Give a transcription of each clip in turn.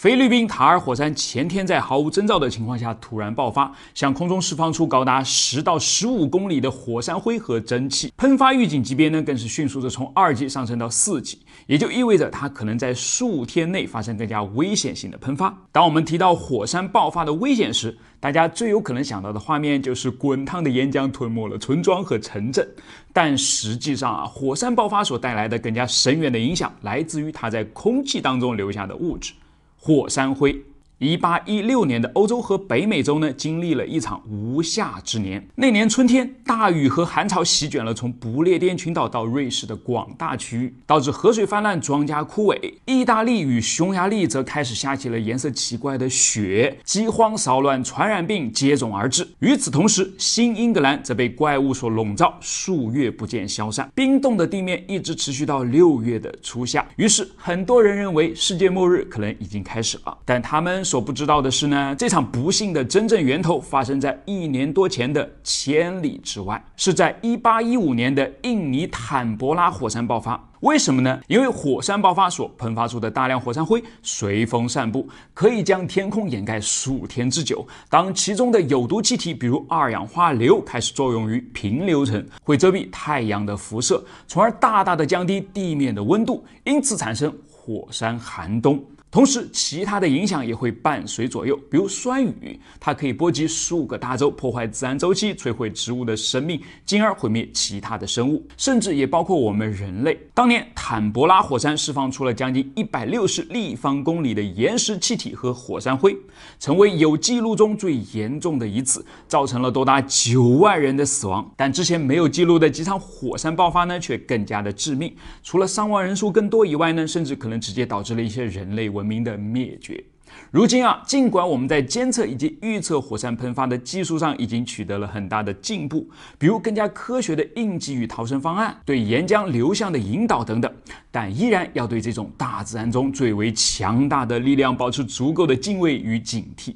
菲律宾塔尔火山前天在毫无征兆的情况下突然爆发，向空中释放出高达十到十五公里的火山灰和蒸汽。喷发预警级别呢，更是迅速的从二级上升到四级，也就意味着它可能在数天内发生更加危险性的喷发。当我们提到火山爆发的危险时，大家最有可能想到的画面就是滚烫的岩浆吞没了村庄和城镇。但实际上啊，火山爆发所带来的更加深远的影响，来自于它在空气当中留下的物质。火山灰。一八一六年的欧洲和北美洲呢，经历了一场无夏之年。那年春天，大雨和寒潮席卷了从不列颠群岛到瑞士的广大区域，导致河水泛滥、庄稼枯萎。意大利与匈牙利则开始下起了颜色奇怪的雪。饥荒、骚乱、传染病接踵而至。与此同时，新英格兰则被怪物所笼罩，数月不见消散。冰冻的地面一直持续到六月的初夏，于是很多人认为世界末日可能已经开始了。但他们。所不知道的是呢，这场不幸的真正源头发生在一年多前的千里之外，是在一八一五年的印尼坦博拉火山爆发。为什么呢？因为火山爆发所喷发出的大量火山灰随风散布，可以将天空掩盖数天之久。当其中的有毒气体，比如二氧化硫，开始作用于平流层，会遮蔽太阳的辐射，从而大大的降低地面的温度，因此产生火山寒冬。同时，其他的影响也会伴随左右，比如酸雨，它可以波及数个大洲，破坏自然周期，摧毁植物的生命，进而毁灭其他的生物，甚至也包括我们人类。当年坦博拉火山释放出了将近一百六十立方公里的岩石气体和火山灰，成为有记录中最严重的一次，造成了多达九万人的死亡。但之前没有记录的几场火山爆发呢，却更加的致命。除了伤亡人数更多以外呢，甚至可能直接导致了一些人类文明。民的灭绝。如今啊，尽管我们在监测以及预测火山喷发的技术上已经取得了很大的进步，比如更加科学的应急与逃生方案、对岩浆流向的引导等等，但依然要对这种大自然中最为强大的力量保持足够的敬畏与警惕。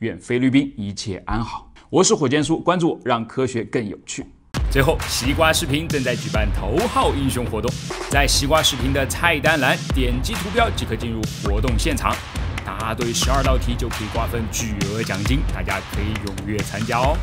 愿菲律宾一切安好。我是火箭叔，关注我，让科学更有趣。最后，西瓜视频正在举办头号英雄活动，在西瓜视频的菜单栏点击图标即可进入活动现场，答对十二道题就可以瓜分巨额奖金，大家可以踊跃参加哦。